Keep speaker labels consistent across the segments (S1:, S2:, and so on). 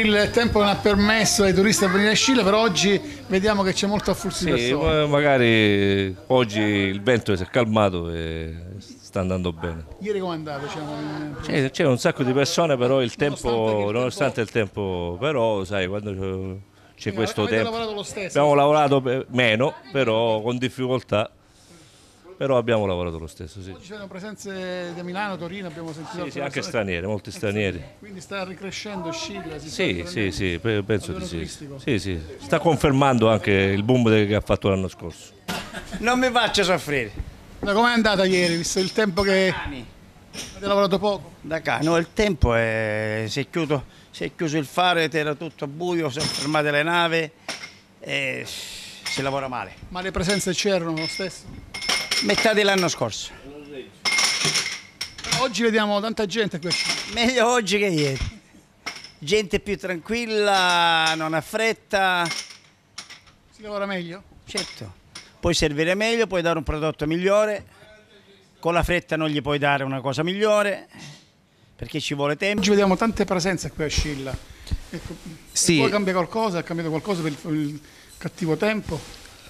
S1: Il tempo non ha permesso ai turisti di venire a Scilla, però oggi vediamo che c'è molto afflusso di sì, persone.
S2: magari oggi il vento si è calmato e sta andando bene.
S1: Ieri com'è andato? C'era
S2: diciamo, un sacco di persone, però il nonostante tempo, il nonostante tempo... il tempo, però sai, quando c'è questo tempo... Lavorato abbiamo lavorato meno, però con difficoltà però abbiamo lavorato lo stesso. Sì. Poi
S1: ci sono presenze da Milano, Torino, abbiamo sentito... Sì, sì anche
S2: straniere, molti eh, stranieri.
S1: Quindi sta ricrescendo Scilla? Sì, sì,
S2: sì, penso di sì. sì. sì. Sta confermando anche il boom che ha fatto l'anno scorso.
S1: Non mi faccia soffrire. Ma com'è andata ieri, visto il tempo che... Avete lavorato poco? Da cani, no, il tempo è... si è chiuso, si è chiuso il fare, era tutto buio, sono fermate le navi e si lavora male. Ma le presenze c'erano lo stesso? metà dell'anno scorso. Oggi vediamo tanta gente qui. Meglio oggi che ieri. Gente più tranquilla, non ha fretta. Si lavora meglio? Certo. Puoi servire meglio, puoi dare un prodotto migliore. Con la fretta non gli puoi dare una cosa migliore perché ci vuole tempo. Oggi vediamo tante presenze qui a Scilla. Ecco, sì. Poi cambia qualcosa, ha cambiato qualcosa per il, per il cattivo tempo.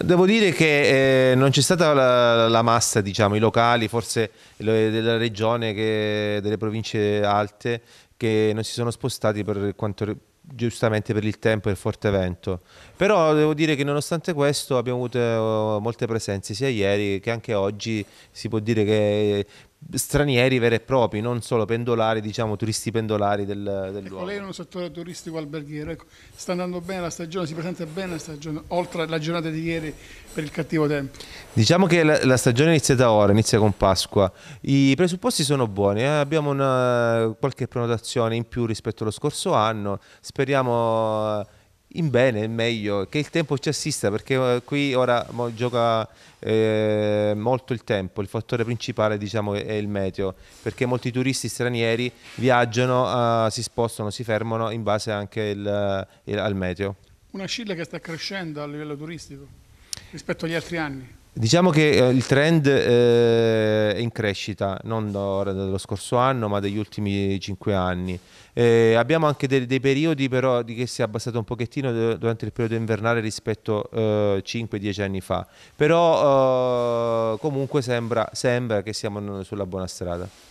S3: Devo dire che eh, non c'è stata la, la, massa, diciamo, i locali, forse le, della regione, che, delle province alte, che non si sono spostati per quanto giustamente per il tempo e il forte vento. Però devo dire che nonostante questo abbiamo avuto eh, molte presenze sia ieri che anche oggi si può dire che stranieri veri e propri, non solo pendolari, diciamo turisti pendolari del, del ecco,
S1: Lei è un settore turistico alberghiero, ecco, sta andando bene la stagione, si presenta bene la stagione, oltre alla giornata di ieri
S3: per il cattivo tempo. Diciamo che la, la stagione inizia da ora, inizia con Pasqua, i presupposti sono buoni, eh? abbiamo una, qualche prenotazione in più rispetto allo scorso anno, speriamo in bene, in meglio, che il tempo ci assista perché eh, qui ora gioca eh, molto il tempo, il fattore principale diciamo è il meteo, perché molti turisti stranieri viaggiano, eh, si spostano, si fermano in base anche il, eh, il, al meteo.
S1: Una Scilla che sta crescendo a livello turistico rispetto agli altri anni.
S3: Diciamo che eh, il trend eh, è in crescita, non dello scorso anno, ma degli ultimi cinque anni. Eh, abbiamo anche dei, dei periodi però di che si è abbassato un pochettino durante il periodo invernale rispetto eh, 5-10 anni fa, però eh, comunque sembra, sembra che siamo sulla buona strada.